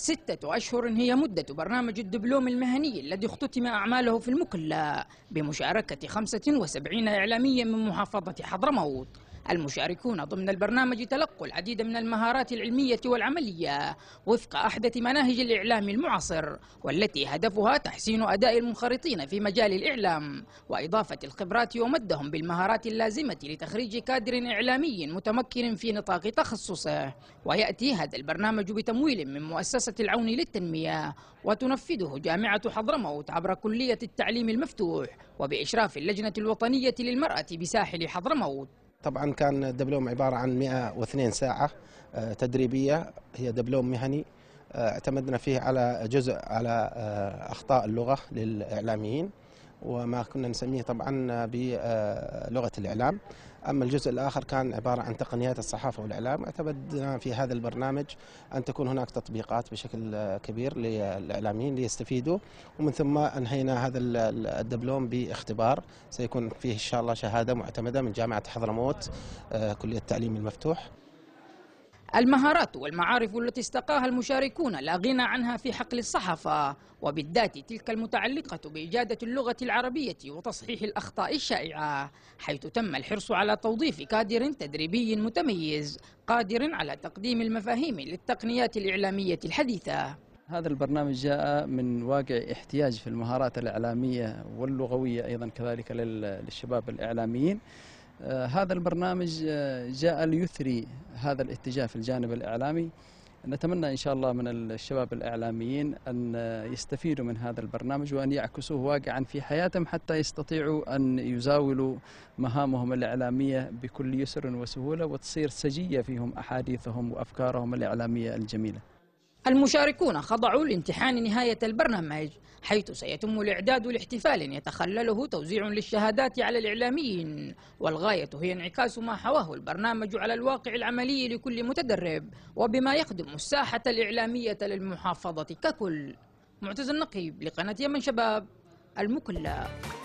ستة أشهر هي مدة برنامج الدبلوم المهني الذي اختتم أعماله في المكلا بمشاركة 75 إعلاميا من محافظة حضرموت المشاركون ضمن البرنامج تلقوا العديد من المهارات العلمية والعملية وفق أحدث مناهج الإعلام المعاصر والتي هدفها تحسين أداء المنخرطين في مجال الإعلام وإضافة الخبرات ومدهم بالمهارات اللازمة لتخريج كادر إعلامي متمكن في نطاق تخصصه ويأتي هذا البرنامج بتمويل من مؤسسة العون للتنمية وتنفذه جامعة حضرموت عبر كلية التعليم المفتوح وبإشراف اللجنة الوطنية للمرأة بساحل حضرموت طبعا كان الدبلوم عبارة عن 102 ساعة آه، تدريبية هي دبلوم مهني آه، اعتمدنا فيه على جزء على آه، أخطاء اللغة للإعلاميين وما كنا نسميه طبعا بلغه الاعلام اما الجزء الاخر كان عباره عن تقنيات الصحافه والاعلام اعتمدنا في هذا البرنامج ان تكون هناك تطبيقات بشكل كبير للاعلاميين ليستفيدوا ومن ثم انهينا هذا الدبلوم باختبار سيكون فيه ان شاء الله شهاده معتمده من جامعه حضرموت آه، كليه التعليم المفتوح المهارات والمعارف التي استقاها المشاركون لا غنى عنها في حقل الصحفة وبالذات تلك المتعلقة بإجادة اللغة العربية وتصحيح الأخطاء الشائعة حيث تم الحرص على توظيف كادر تدريبي متميز قادر على تقديم المفاهيم للتقنيات الإعلامية الحديثة هذا البرنامج جاء من واقع احتياج في المهارات الإعلامية واللغوية أيضا كذلك للشباب الإعلاميين آه، هذا البرنامج آه، جاء ليثري هذا الاتجاه في الجانب الإعلامي نتمنى إن شاء الله من الشباب الإعلاميين أن يستفيدوا من هذا البرنامج وأن يعكسوه واقعا في حياتهم حتى يستطيعوا أن يزاولوا مهامهم الإعلامية بكل يسر وسهولة وتصير سجية فيهم أحاديثهم وأفكارهم الإعلامية الجميلة المشاركون خضعوا لامتحان نهاية البرنامج حيث سيتم الإعداد لاحتفال يتخلله توزيع للشهادات على الإعلاميين والغاية هي انعكاس ما حواه البرنامج على الواقع العملي لكل متدرب وبما يخدم الساحة الإعلامية للمحافظة ككل معتز النقيب لقناة يمن شباب المكلة